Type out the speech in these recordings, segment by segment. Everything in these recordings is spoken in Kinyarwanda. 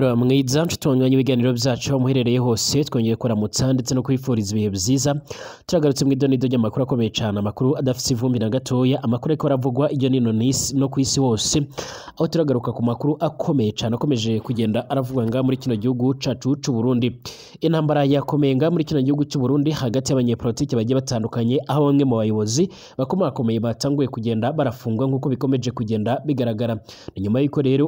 nimugoroba mwiza nshuti wanyuranye w'ibiganiro byacu aho muherereye hose twongeye kuramutsa ndetse no kwifuriza ibihe byiza turagarutse mu idonido ry'amakuru akomeye cyane amakuru adafite ivumbi na gatoya amakuru ariko aravugwa iryo nino no ku isi hose aho turagaruka ku makuru akomeye cyane akomeje kugenda aravugwa ngaha muri kino gihugu cyacu cy'u Burundi intambara yakomeye ngaha muri kino gihugu cy'u Burundi hagati y'abanyepolitiki bagiye batandukanye aho bamwe mu bayobozi bakomakomeye batanguye kugenda barafungwa nk'uko bikomeje kugenda bigaragara ni nyuma y'uko rero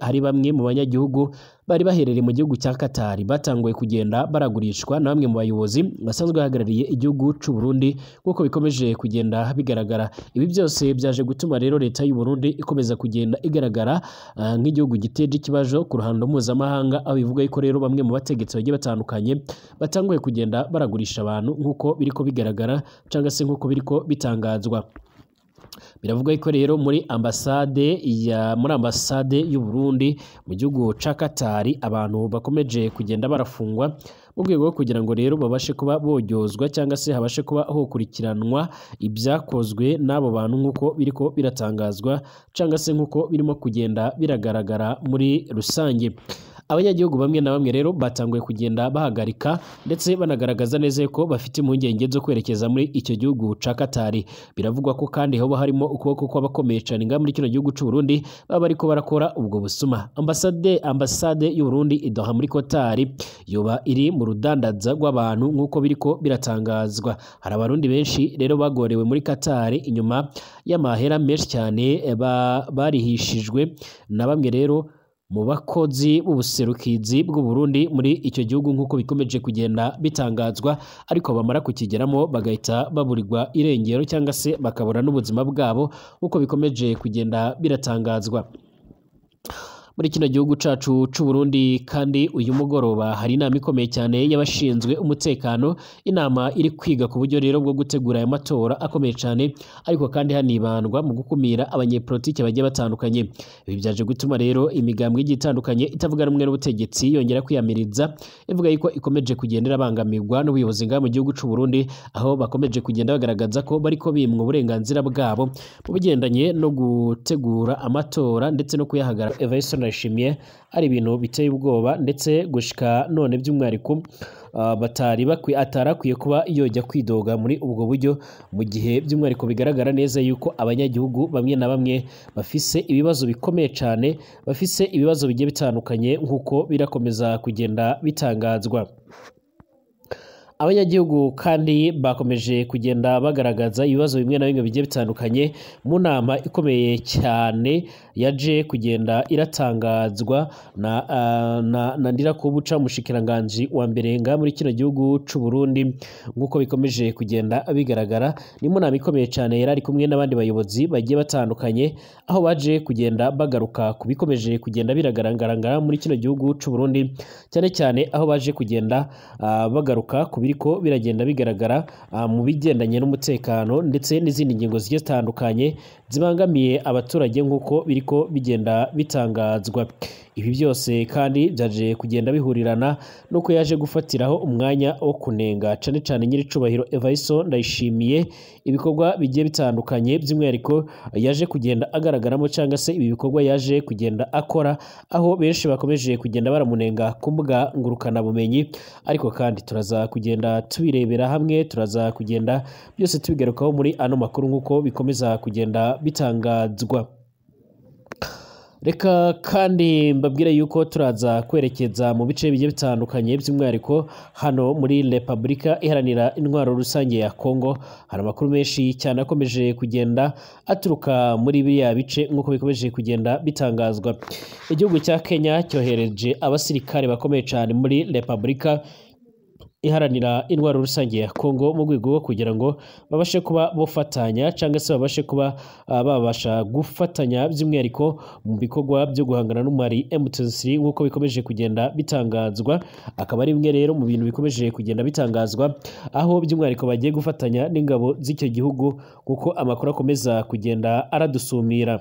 hari bamwe mu banyagihugu bari baherereye mu gihugu cya Qatar batanguye kugenda baragurishwa na bamwe mu bayobozi basanzwe bahagarariye igihugu cy'u Burundi nk'uko bikomeje kugenda bigaragara ibi byose byaje gutuma rero leta y'u Burundi ikomeza kugenda igaragara ah, nk'igihugu giteje ikibazo ku ruhando mpuzamahanga aho bivuga yuko rero bamwe mu bategetsi bagiye batandukanye batanguye kugenda baragurisha abantu nk'uko biriko bigaragara cyangwa se nk'uko biriko bitangazwa biravugwa ko rero muri ambasade ya muri ambasade y'u Burundi mu gihugu cya Qatar abantu bakomeje kugenda barafungwa mu rwego rwo kugira ngo rero babashe kuba bogyozwa cyangwa se habashe kuba hokurikiranwa ibyakozwe n'abo bantu nk'uko biriko biratangazwa cyangwa se nk'uko birimo kugenda biragaragara muri rusange abanyagihugu bamwe na bamwe rero batanguye kugenda bahagarika ndetse banagaragaza neza ko bafite impungenge zo kwerekeza muri icyo gihugu cya Katari biravugwa ko kandi hoba harimo ukuboko kw'abakomeye cyane muri kino gihugu cy'u Burundi baba bariko barakora ubwo busuma ambasade ambasade y'u Burundi idoha muri Kotari yoba iri mu rudandaza rw'abantu nk'uko biriko biratangazwa hari abarundi benshi rero bagorewe muri Katari inyuma y'amahera menshi cyane barihishijwe na bamwe rero mu bakozi b'ubuserukizi bw'u Burundi muri icyo gihugu nk'uko bikomeje kugenda bitangazwa ariko bamara kukigeramo bagahita baburirwa irengero cyangwa se bakabura n'ubuzima bwabo nk'uko bikomeje kugenda biratangazwa muri kino gihugu cyacu cy'u Burundi kandi uyu mugoroba hari inama ikomeye cyane y'abashinzwe umutekano inama iri kwiga ku buryo rero bwo gutegura aya matora akomeye cyane ariko kandi hanibandwa mu gukumira abanyepolitiki bagiye batandukanye ibi byaje gutuma rero imigambi igiye itandukanye itavuga rumwe n'ubutegetsi yongera kwiyamiriza ivuga yuko ikomeje kugenda abangamirwa n'ubuyobozi ngaha mu gihugu cy'u Burundi aho bakomeje kugenda bagaragaza ko bari ko bimwa uburenganzira bwabo mu bigendanye no gutegura amatora ndetse no kuyahagarara tunashimye ari ibintu biteye ubwoba ndetse gushika none by'umwihariko ah, batari bakwiye atarakwiye kuba yojya kwidoga muri ubwo buryo mu gihe by'umwihariko bigaragara neza yuko abanyagihugu bamwe na bamwe bafise ibibazo bikomeye cyane bafise ibibazo bigiye bitandukanye nk'uko birakomeza kugenda bitangazwa abanyagihugu kandi bakomeje kugenda bagaragaza ibibazo bimwe na bimwe bigiye bitandukanye mu nama ikomeye cyane yaje kugenda iratangazwa na, uh, na, na Ndirakubuca umushikiranganji wa mbere ngaha muri kino gihugu cyu Burundi nk'uko bikomeje kugenda bigaragara ni mu nama ikomeye cyane yari ari kumwe n'abandi bayobozi bagiye batandukanye aho baje kugenda bagaruka ku bikomeje kugenda biragaragara muri kino gihugu cyu Burundi cyane cyane aho baje kugenda bagaruka ku biri biriko biragenda bigaragara ah, mu bigendanye n'umutekano ndetse n'izindi ngingo zigiye zitandukanye zibangamiye abaturage nk'uko biriko bigenda bitangazwa ibi byose kandi byaje kugenda bihurirana nuko yaje gufatiraho umwanya wo kunenga cyane cyane nyiricubahiro Evaristo ndayishimiye ibikorwa bigiye bitandukanye by'umwihariko yaje kugenda agaragaramo cyangwa se ibi bikorwa yaje kugenda akora aho benshi bakomeje kugenda baramunenga ku mbuga ngurukanabumenyi ariko kandi turaza kugenda tubirebera hamwe turaza kugenda byose tubigarukaho muri ano makuru nk'uko bikomeza kugenda bitangazwa reka kandi mbabwire yuko turaza kwerekeza mu bice bigiye bitandukanye by'umwihariko hano muri repubulika iharanira intwaro rusange ya kongo hari amakuru menshi cyane akomeje kugenda aturuka muri biriya bice nk'uko bikomeje kugenda bitangazwa igihugu cya kenya cyohereje abasirikare bakomeye cyane muri repubulika iharanira indwara rusange ya kongo mu rwego rwo kugira ngo babashe kuba bafatanya cyangwa se babashe kuba ah, babasha gufatanya by'umwihariko mu bikorwa byo guhangana n'umwari MTC nk'uko bikomeje kugenda bitangazwa akaba ari bimwe rero mu bintu bikomeje kugenda bitangazwa aho by'umwihariko bagiye gufatanya n'ingabo z'icyo gihugu kuko amakuru akomeza kugenda aradusumira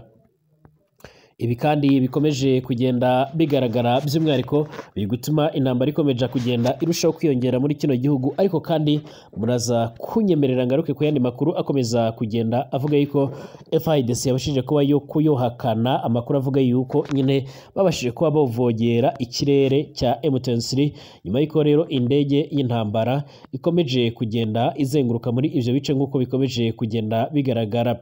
ibi kandi bikomeje kugenda bigaragara by'umwihariko biri gutuma intambara ikomeje kugenda irushaho kwiyongera muri kino gihugu ariko kandi muraza kunyemerera ngaruke ku yandi makuru akomeza kugenda avuga yuko FIDC yabashije kuba yo kuyohakana amakuru avuga yuko nyine babashije kuba bavogera ikirere cya m nyuma y'uko rero indege y'intambara ikomeje kugenda izenguruka muri ibyo bice nk'uko bikomeje kugenda bigaragara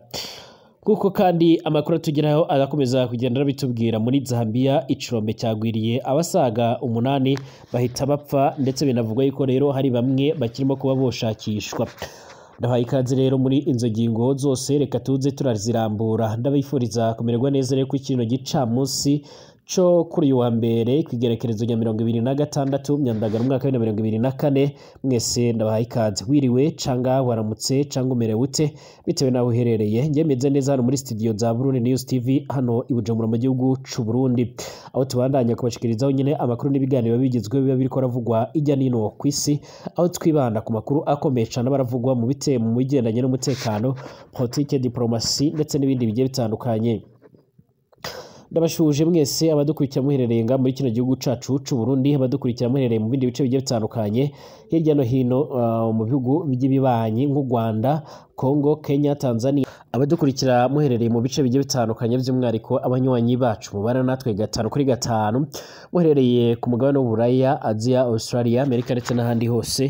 kuko kandi amakuru atugeraho agakomeza kugenda bitubwira muri zambia icurombe cyagwiriye abasaga umunani bahita bapfa ndetse binavugwa yuko rero hari bamwe bakirimo kuba boshakishwa ndabaye ikaze rero muri izo ngingo zose reka tuze turazirambura ndabifuriza kumererwa neza rero kuri kino gicamunsi cyo kuri uyu wa mbere ku igerekerezo rya mirongo ibiri na gatandatu nyandagano umwaka wa mirongo ibiri na kane mwese ndabahaye ikaze wiriwe cyangwa waramutse cyangwa umerewe ute bitewe n'aho uherereye ngemeze neza hano muri studio za Burundi News TV hano i Bujumbura mu gihugu cy'u Burundi aho tubandanya kubashikirizaho nyine amakuru n'ibiganiro bigezwe biba biriko ravugwa ijya n'ino ku isi aho twibanda ku makuru akomeye cyane baravugwa mu bite mu bigendanye n'umutekano politike diplomasi ndetse n'ibindi bigiye bitandukanye ndabashuhuje mwese abadukurikira muherereye ngaha muri kino gihugu cyacu cy'u Burundi abadukurikira muherereye mu bindi bice bigiye bitandukanye hirya no hino uh, mu bihugu by'ibibanyi nk'u Rwanda Congo Kenya Tanzania abadukurikira muherereye mu bice bigiye bitandukanye by'umwihariko abanywanyi bacu mubara natwe gatanu kuri gatanu muherereye ku mugabane w'uburaya aziya australia amerika ndetse n'ahandi hose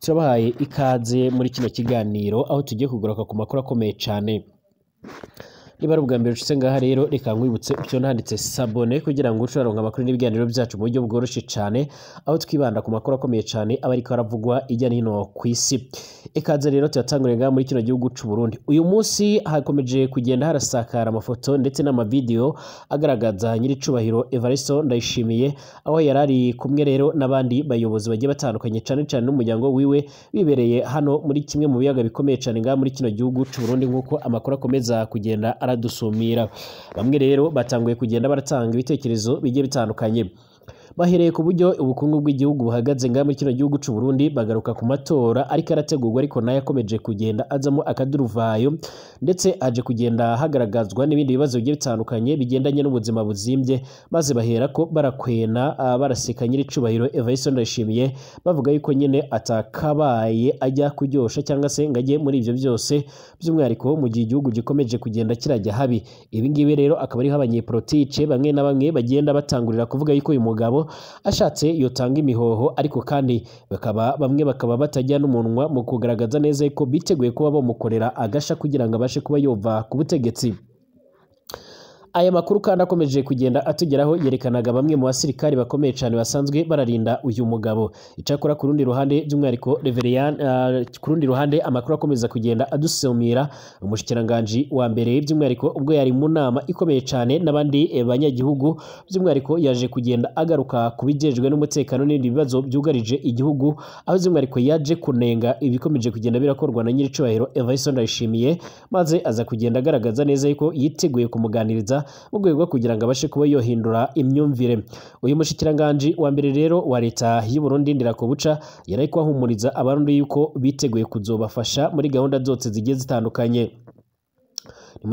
turabahaye ikaze muri kino kiganiro aho tugiye kugaruka ku makuru akomeye cyane niba ari ubwa mbere ucitse ngaha rero reka nkwibutse icyo nanditse sabone kugira ngo ushobora amakuru n'ibiganiro byacu mu buryo bworoshye cyane aho twibanda ku makuru akomeye cyane aba ariko aravugwa ijya no hino ku isi ikaze rero tuyatangurira ngaha muri kino gihugu cy'u Burundi uyu munsi hakomeje kugenda harasakara amafoto ndetse n'amavidewo agaragaza nyiricubahiro Evaristo Ndayishimiye aho yari ari kumwe rero n'abandi bayobozi bagiye batandukanye cyane cyane n'umuryango wiwe bibereye hano muri kimwe mu biyaga bikomeye cyane ngaha muri kino gihugu cy'u Burundi nk'uko amakuru akomeza kugenda aradusumira bamwe rero batanguye kugenda baratanga ibitekerezo bigiye bitandukanye bahereye ku buryo ubukungu bw'igihugu buhagaze ngaha muri kino gihugu cy'u Burundi bagaruka ku matora ariko arategurwa ariko nayo akomeje kugenda azamo akaduruvayo ndetse aje kugenda hagaragazwa n'ibindi bibazo bigiye bitandukanye bigendanye n'ubuzima buzimbye maze bahera ko barakwena ah, baraseka nyir'icyubahiro Evariste Ndayishimiye bavuga yuko nyine atakabaye ajya kuryosha cyangwa se ngo ajye muri ibyo byose by'umwihariko mu gihe igihugu gikomeje kugenda kirajya habi ibi ngibi rero akaba ariho abanyepolitike bamwe na bamwe bagenda batangurira kuvuga yuko uyu mugabo ashatse yotanga imihoho ariko kandi bakaba bamwe bakaba batajya n'umunwa mu kugaragaza neza ko biteguye kuba bamukorera agasha kugira ngo abashe kuba yova ku butegetsi Aya makuru kandi akomeje kugenda atugeraho yerekanaga bamwe mu basirikari bakomeye cyane basanzwe bararinda uyu mugabo icyakora ku rundi ruhande by'umwihariko uh, ku rundi ruhande amakuru akomeza kugenda adusumira umushikiranganji wa mbere by'umwihariko ubwo yari mu nama ikomeye cyane n'abandi eh, banyagihugu by'umwihariko yaje kugenda agaruka ku bijyejwe n'umutekano n'ibindi bibazo byugarije igihugu aho by'umwihariko yaje kunenga ibikomeje kugenda birakorwa na nyir'icyubahiro Evariste Ndayishimiye maze aza kugenda agaragaza neza yuko yiteguye kumuganiriza mu rwego rwo kugira ngo abashe kuba yohindura imyumvire uyu mushikiranganji wa mbere rero wa leta y’i Burundi ndirakobuca yari ari kubahumuriza abarundi yuko biteguye kuzobafasha muri gahunda zose zigiye zitandukanye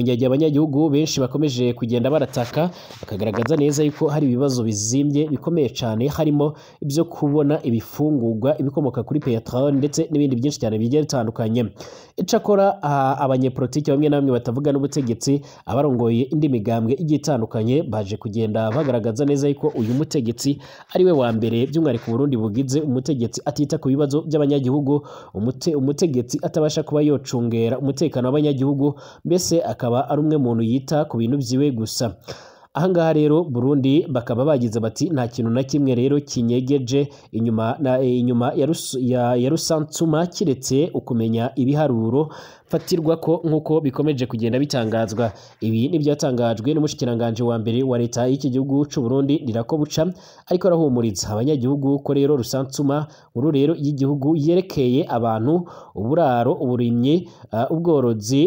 gihe abanyagihugu benshi bakomeje kugenda barataka bakagaragaza neza yuko hari ibibazo bizimbye bikomeye cyane harimo ibyo kubona ibifungurwa ibikomoka kuri peteroli ndetse n'ibindi byinshi cyane bigiye bitandukanye icyakora abanyepolitiki bamwe na bamwe batavuga n'ubutegetsi abarongoye indi migambwe igiye itandukanye baje kugenda bagaragaza neza yuko uyu mutegetsi ari we wa mbere by'umwihariko Burundi bugize umutegetsi atita ku bibazo by'abanyagihugu umutegetsi atabasha kuba yocungera umutekano w'abanyagihugu mbese akaba akaba ari umwe muntu yita ku bintu byiwe gusa ahangaha rero Burundi bakaba bagize bati nta kintu na kimwe rero kinyegeje inyuma eh, inyuma ya, ya, ya rusansuma kiretse ukumenya ibiharuro bafatirwa ko nk'uko bikomeje kugenda bitangazwa ibi n'ibyatangajwe n'umushikiranganji wa mbere wa leta y'iki gihugu cy'u Burundi rirako buca ariko arahumuriza abanyagihugu ko rero rusansuma uru rero y'igihugu yerekeye abantu uburaro uburimyi uh, ubworozi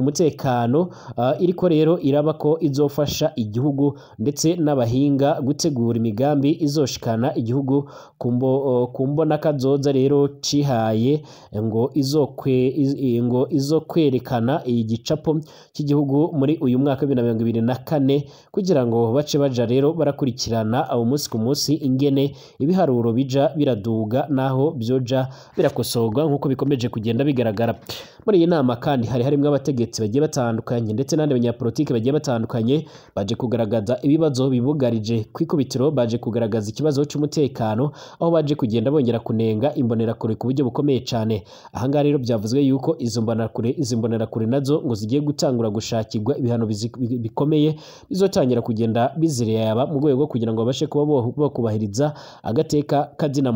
umutekano uh, iriko rero iraba ko izofasha igihugu ndetse n'abahinga gutegura imigambi izoshikana igihugu kumbo uh, kumbona kazoza rero cihaye ngo izokwe iz, ngo iz, zo kwerekana iyi gicapo cy'igihugu muri uyu mwaka w'ibihumbi mirongo ibiri na kane kugira ngo bace baja rero barakurikirana umunsi ku munsi ingene ibiharuro bija biraduga naho byoja birakosorwa nk'uko bikomeje kugenda bigaragara muri iyi nama kandi hari harimo abategetsi bagiye batandukanye ndetse n'abandi banyapolitiki bagiye batandukanye baje kugaragaza ibibazo bibugarije ku ikubitiro baje kugaragaza ikibazo cy'umutekano aho baje kugenda bongera kunenga imbonerakure ku buryo bukomeye cyane ahangaha rero byavuzwe yuko izo mbonera imbonerakure izi mbonerakure nazo ngo zigiye gutangura gushakirwa ibihano bikomeye bizotangira kugenda bizireba mu rwego kugira ngo babashe kuba bakubahiriza agateka k'azina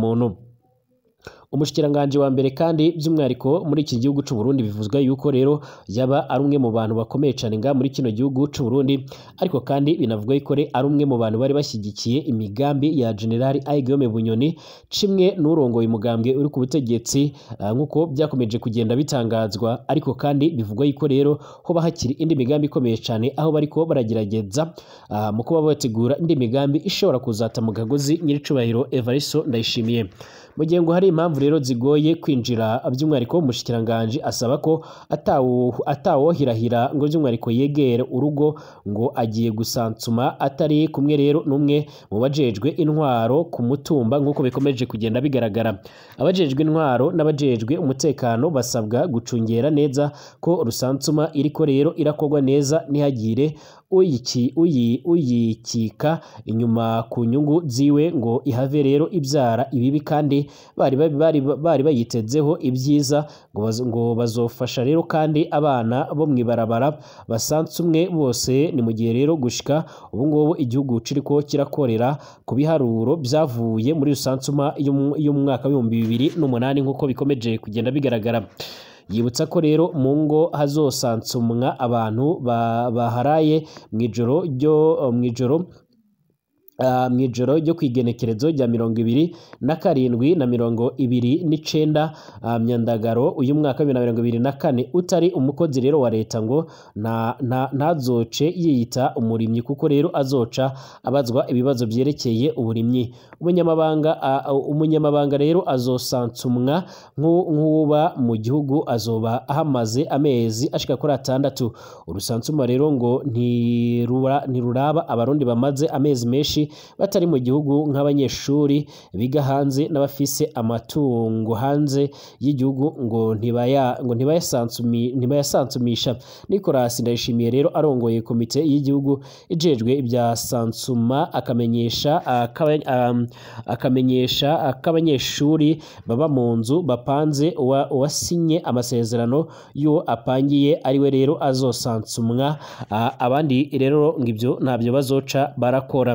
umushikiranganji wa mbere kandi by'umwihariko muri iki gihugu cy'u Burundi bivuzwa yuko rero yaba ari umwe mu bantu bakomeye cyane nga muri kino gihugu cy'u Burundi ariko kandi binavugwa yuko ari umwe mu bantu bari bashyigikiye imigambi ya Generali Aigome Bunyoni kimwe n'urongoye umugambwe uri ku butegetsi ah, nk'uko byakomeje kugenda bitangazwa ariko kandi bivugwa yuko rero hoba hakiri indi migambi ikomeye cyane aho bariko baragerageza ah, mu kuba bategura indi migambi ishobora kuzata mu kagozi nyiricubahiro Evaristo Ndayishimiye mu gihe ngo hari impamvu rero zigoye kwinjira by'umwihariko w'umushyikiranganje asaba ko atawohirahira ngo by'umwihariko yegere urugo ngo agiye gusansuma atari kumwe rero n'umwe mu bajejwe intwaro ku mutumba nk'uko bikomeje kugenda bigaragara abajejwe intwaro n'abajejwe umutekano basabwa gucungera neza ko rusansuma iriko rero irakorwa neza ntihagire uyikika inyuma ku nyungu ziwe ngo ihave rero ibyara ibibi kandi bari bari bayitezeho ibyiza ngo bazofasha rero kandi abana bo mu ibarabara basanze umwe bose ni mu gihe rero gushika ubu ngubu igihugu kiriko kirakorera ku biharuro byavuye muri rusansuma y'umwaka w'ibihumbi bibiri n'umunani nk'uko bikomeje kugenda bigaragara yibutsa ko rero mu ngo hazosansumwa abantu baharaye mu ijoro mu ijoro ryo ku igenekerezo rya mirongo ibiri na karindwi na mirongo ibiri n'icyenda myandagaro uyu mwaka wa mirongo ibiri na kane utari umukozi rero wa leta ngo ntazoce yiyita umurimyi kuko rero azoca abazwa ibibazo byerekeye uburimyi umunyamabanga rero azosansumwa nk'uba mu gihugu azoba ahamaze amezi ashika kuri atandatu urusansuma rero ngo ntiruraba abarundi bamaze amezi menshi batari mu gihugu nk'abanyeshuri biga hanze n'abafise amatungo hanze y'igihugu ngo ntibayasansumisha Nicolas Ndayishimiye rero arongoye komite y'igihugu ijejwe ibya sansuma akamenyesha akamenyesha ak'abanyeshuri baba mu nzu bapanze uwasinye amasezerano yo apangiye ariwe rero azosansumwa abandi rero ngo ibyo ntabyo bazoca barakora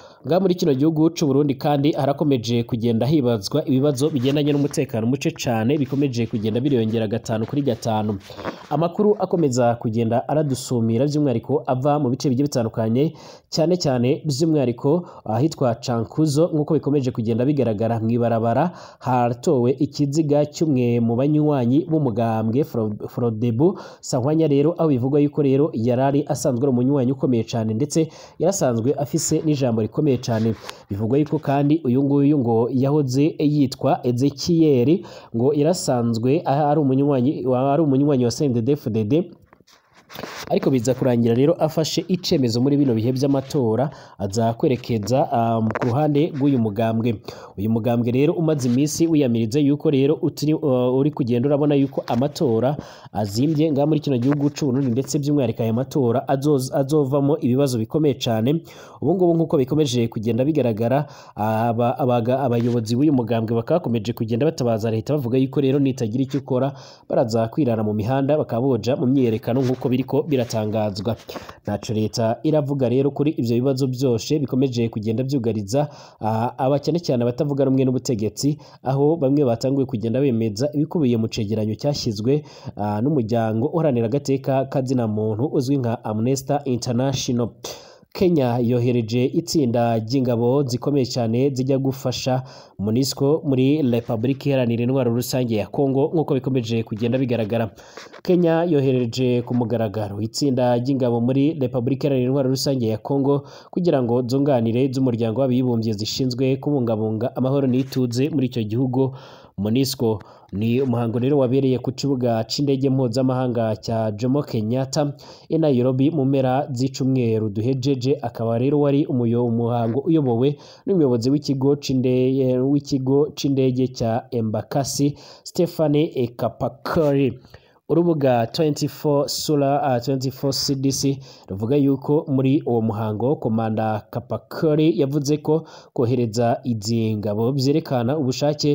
ngaha muri kino gihugu cy'u Burundi kandi harakomeje kugenda hibazwa ibibazo bigendanye n'umutekano muce cyane bikomeje kugenda biriyongera gatanu kuri gatanu amakuru akomeza kugenda aradusumira by'umwihariko ava mu bice bigiye bitandukanye cyane cyane by'umwihariko ahitwa cankuzo nk'uko bikomeje kugenda bigaragara mu ibarabara hatowe ikiziga cy'umwe mu banywanyi b'umugambwe frodebu sankwanya rero aho bivugwa yuko rero yarari asanzwe ari umunywanyi ukomeye cyane ndetse yarasanzwe afise n'ijambo rikomeye bikomeye cyane bivugwa yuko kandi uyu nguyu ngo yahoze yitwa ezekiyeli ngo yarasanzwe ari umunywanyi wa Save the Deaf Dede ariko biza kurangira rero afashe icyemezo muri bino bihe by'amatora azakwerekeza um, ku ruhande rw'uyu mugambwe uyu mugambwe rero umaze iminsi wiyamirize yuko rero uh, uri kugenda urabona yuko amatora azimbye ngaha muri kino gihugu cy'uburundi ndetse by'umwihariko aya matora azovamo ibibazo bikomeye cyane ubu ngubu nk'uko bikomeje kugenda bigaragara abayobozi b'uyu mugambwe bakaba bakomeje kugenda batabaza leta bavuga yuko rero nitagira icyo ukora baraza mu mihanda bakaboja mu myiyerekano nk'uko biri biriko biratangazwa ntaco leta iravuga rero kuri ibyo bibazo byose bikomeje kugenda byugariza ah, aba cyane cyane abatavuga rumwe n'ubutegetsi aho bamwe batanguye kugenda bemeza ibikubiye mu cegeranyo cyashyizwe ah, n'umuryango uharanira agateka kazina muntu uzwi nka Amnesty International kenya yohereje itsinda ry'ingabo zikomeye cyane zijya gufasha munisiko muri repubulika iharanira indwara rusange ya kongo nk'uko bikomeje kugenda bigaragara kenya yohereje ku mugaragaro itsinda ry'ingabo muri repubulika iharanira indwara rusange ya kongo kugira ngo zunganire z'umuryango w'abibumbye zishinzwe kubungabunga amahoro n'ituze muri icyo gihugu munisiko ni umuhango rero wabereye ku kibuga cy'indege mpuzamahanga cya Jomo Kenyatta i Nairobi mu mpera z'icyumweru duhejeje akaba rero wari umuhango uyobowe n'umuyobozi w'ikigo w'ikigo cy'indege cya Embakasi Stephanie Ekapakori urubuga 24 sura uh, 24 CDC ruvuga yuko muri uwo muhango komanda Kapakori yavuze ko kohereza izi ngabo byerekana ubushake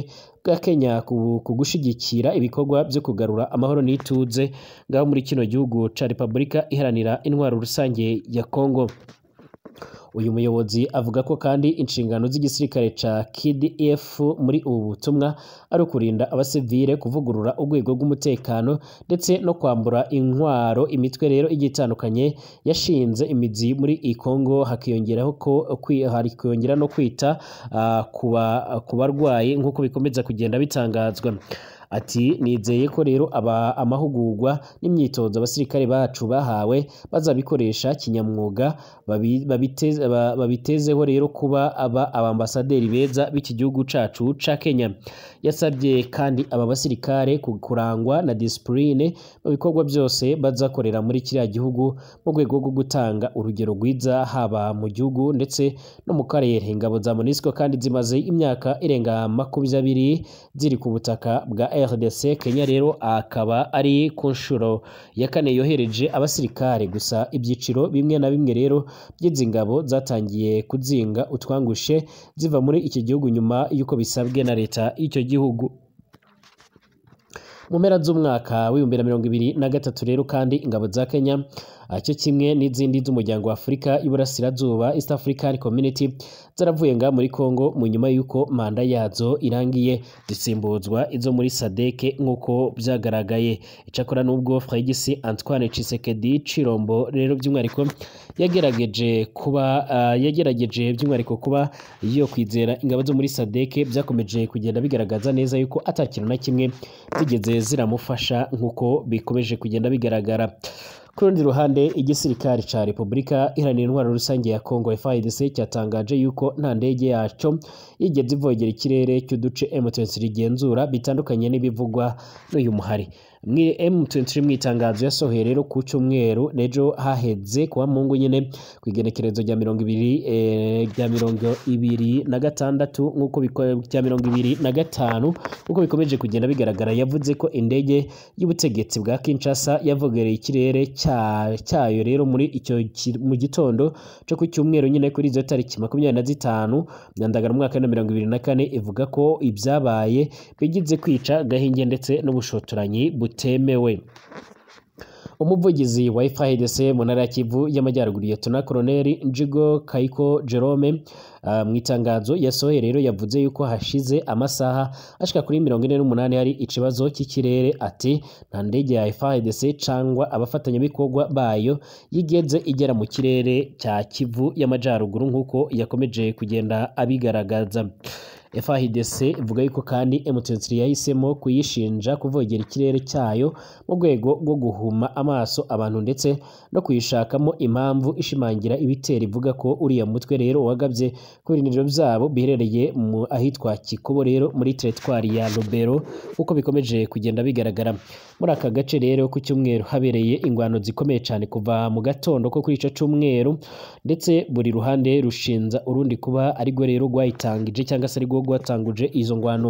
bwa Kenya ku gushyigikira ibikorwa byo kugarura amahoro n'ituze ngaho muri kino gihugu cya Repubulika Iharanira Intwaro Rusange ya Kongo uyu muyobozi avuga ko kandi inshingano z'igisirikare cya KDF muri ubu butumwa ari ukurinda abasivile kuvugurura urwego rw'umutekano ndetse no kwambura intwaro imitwe rero igiye itandukanye yashinze imizi muri iyi Kongo hakiyongeraho ko hakiyongera no kwita ah, ku barwayi nk'uko bikomeza kugenda bitangazwa Ati “Nizeye ko rero aba amahugurwa n'imyitozo abasirikare bacu bahawe bazabikoresha kinyamwuga babitezeho rero kuba aba ambasaderi beza b'iki gihugu cacu ca Kenya yasabye kandi aba basirikare kurangwa na disipurine mu bikorwa byose bazakorera muri kiriya gihugu mu rwego rwo gutanga urugero rwiza haba mu gihugu ndetse no mu karere ingabo za monisiko kandi zimaze imyaka irenga makumyabiri ziri ku butaka bwa rdc kenya rero akaba ari ku nshuro ya kane yohereje abasirikare gusa ibyiciro bimwe na bimwe rero by'izi ngabo zatangiye kuzinga utwangushe ziva muri iki gihugu nyuma y'uko bisabwe na leta y'icyo gihugu ry'igihugu mu mpera z'umwaka w'ibihumbi mirongo ibiri na gatatu rero kandi ingabo za kenya cyo kimwe n'izindi z'umuryango wa Afurika y'Iburasirazuba East African Community zaravuye nga muri Congo mu nyuma y'uko manda yazo irangiye zisimbuzwa izo muri sadeke nk'uko byagaragaye icyakora n'ubwo Fregisi Antoine Tshisekedi Chirombo rero by'umwihariko yagerageje kuba ah, yagerageje by'umwihariko kuba yo kwizera ingabo zo muri SADC byakomeje kugenda bigaragaza neza yuko atakintu na kimwe zigeze ziramufasha nk'uko bikomeje kugenda bigaragara ku rundi ruhande igisirikare cya repubulika iharanira intwaro rusange ya congo fidc cyatangaje yuko nta ndege yacyo yigeze ivogera ikirere cy'uduce m rigenzura bitandukanye n'ibivugwa n'uyu muhari M23 mu itangazo yasohoye rero ku cyumweru nejo haheze kuwa mungu nyine ku igenekerezo rya mirongo ibiri eh, rya mirongo ibiri na gatandatu nk'uko bya mirongo ibiri na gatanu nk'uko bikomeje kugenda bigaragara yavuze ko indege y'ubutegetsi bwa Kinshasa yavogereye ikirere cyayo rero muri icyo mu gitondo cyo ku cyumweru nyine kuri izo tariki makumyabiri na zitanu nyandagara umwaka wa mirongo ibiri na kane ivuga ko ibyabaye bigize kwica gahinge ndetse n'ubushotoranyi butemewe umuvugizi wa FARDC mu ntara ya Kivu y'amajyaruguru Liyetona Colonel Njigo Kaiko Jerome ah, mu itangazo yasohoye rero yavuze yuko hashize amasaha ashika kuri mirongo ine n'umunani hari ikibazo cy'ikirere ati nta ndege ya FARDC cyangwa abafatanyabikorwa bayo yigenze igera mu kirere cya Kivu y'amajyaruguru nk'uko yakomeje kugenda abigaragaza FARDC ivuga yuko kandi m yahisemo kuyishinja kuvogera ikirere cyayo mu rwego rwo guhuma amaso abantu ndetse no kuyishakamo impamvu ishimangira ibitera ivuga ko uriya mutwe rero wagabye ku biriniro byabo biherereye mu ahitwa Kikobo rero muri teritwari ya Lubero uko bikomeje kugenda bigaragara muri aka gace rero ku cyumweru habereye ingwano zikomeye cyane kuva mu gatondo ko kuri icyo cyumweru ndetse buri ruhande rushinza urundi kuba ari rwo rero rwayitangije cyangwa se ari rwo rwatanguje izo ngwano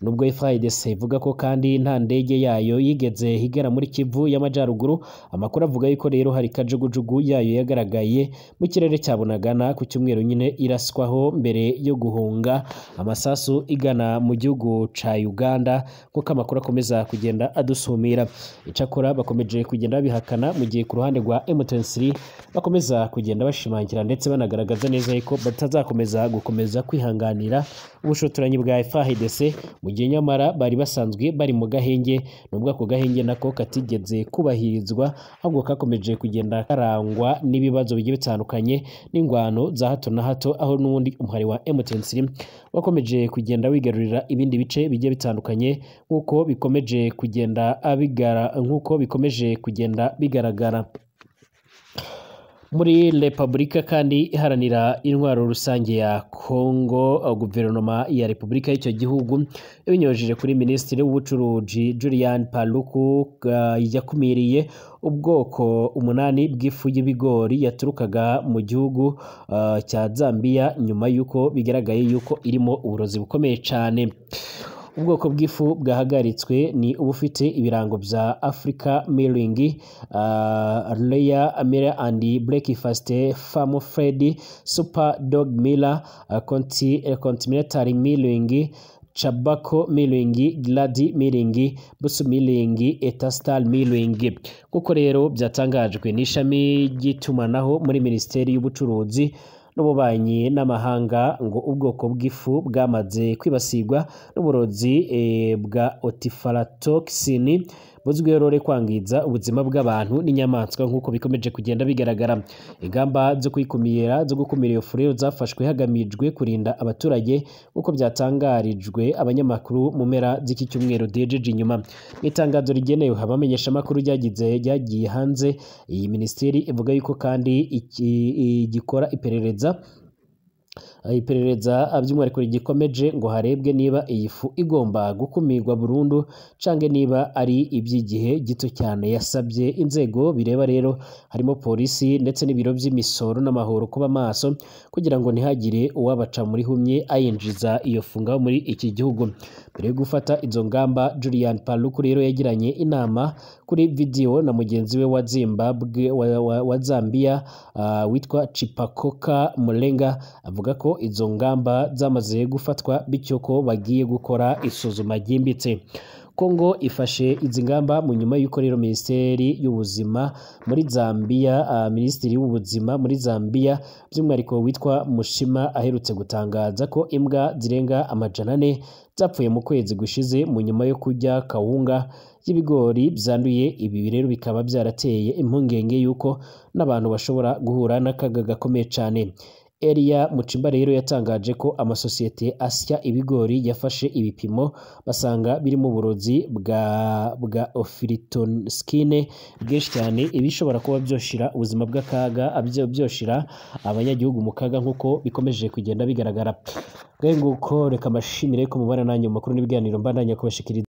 nubwo FARDC ivuga ko kandi nta ndege yayo yigeze igera muri Kivu y'Amajyaruguru amakuru avuga yuko rero hari kajugujugu yayo yagaragaye mu kirere cya Bunagana ku cyumweru nyine iraswaho mbere yo guhunga amasasu igana mu gihugu cya Uganda nk'uko amakuru akomeza kugenda adusumira icyakora bakomeje kugenda babihakana mu gihe ku ruhande rwa M23 bakomeza kugenda bashimangira ndetse banagaragaza neza yuko batazakomeza gukomeza kwihanganira ubushotoranyi bwa FARDC mu mu gihe nyamara bari basanzwe bari mu gahenge nubwo ako gahenge nako katigeze kubahirizwa ahubwo kakomeje kugenda karangwa n'ibibazo bigiye bitandukanye n'ingwano za hato na hato aho n'ubundi umuhari wa MTNC wakomeje kugenda wigarurira ibindi bice bigiye bitandukanye nk'uko bikomeje kugenda abigara nk'uko bikomeje kugenda bigaragara muri repubulika kandi iharanira intwaro rusange ya kongo guverinoma ya repubulika y'icyo gihugu ibinyujije kuri minisitiri w'ubucuruzi julian paluku yakumiriye ubwoko umunani bw'ifu y'ibigori yaturukaga mu gihugu ah, cya zambia nyuma y'uko bigaragaye yuko irimo uburozi bukomeye cyane ubwoko bw'ifu bwahagaritswe ni ubufite ibirango bya Africa Milling uh, Layer Miller and Breakfast Farm Fred Super Dog Miller uh, uh Continental miringi Gladi miringi Busu miringi Etastal miringi kuko rero byatangajwe n'ishami ry'itumanaho muri Minisiteri y'Ubucuruzi n'ububanyi n'amahanga ngo ubwoko bw'ifu bwamaze kwibasirwa n'uburozi eh, bwa otifalatokisini buzwiho rero kwangiza ubuzima bw'abantu n'inyamaswa nk'uko bikomeje kugenda bigaragara ingamba zo kuyikumira zo gukumira iyo furero zafashwe hagamijwe kurinda abaturage nk'uko byatangarijwe abanyamakuru mu mpera z'iki cyumweru dejeje inyuma mu itangazo rigenewe abamenyeshamakuru ryagize ryagiye hanze iyi minisiteri ivuga yuko kandi igikora iperereza iperereza by'umwihariko rigikomeje ngo harebwe niba iyi fu igomba gukumirwa burundu cyangwa niba ari iby'igihe gito cyane yasabye inzego bireba rero harimo polisi ndetse n'ibiro by'imisoro n'amahoro kuba maso kugira ngo ntihagire uwabaca muri humye ayinjiza iyo funga muri iki gihugu mbere yo gufata izo ngamba Julian Paluku rero yagiranye inama kuri video na mugenzi we wa Zimbabwe wa, wa, wa Zambia uh, witwa Chipakoka Mulenga avuga ko ko izo ngamba zamaze gufatwa bityo ko bagiye gukora isuzuma ryimbitse kongo ifashe izi ngamba mu nyuma y'uko rero minisiteri y'ubuzima muri zambia minisitiri w'ubuzima muri zambia by'umwihariko witwa mushima aherutse gutangaza ko imbwa zirenga amajana ane zapfuye mu kwezi gushize mu nyuma yo kujya kawunga y'ibigori byanduye ibi rero bikaba byarateye impungenge y'uko n'abantu bashobora guhura n'akaga gakomeye cyane Elia Muchimba rero yatangaje ko amasosiyete asya ibigori yafashe ibipimo basanga birimo uburozi bwa bwa ofiritoskine bwinshi cyane ibishobora kuba byoshira ubuzima bw'akaga byoshira abanyagihugu mu kaga nk'uko bikomeje kugenda bigaragara. Bwe nguko reka mbashimire ko mubana nanjye mu makuru n'ibiganiro mbandanya kubashikiriza.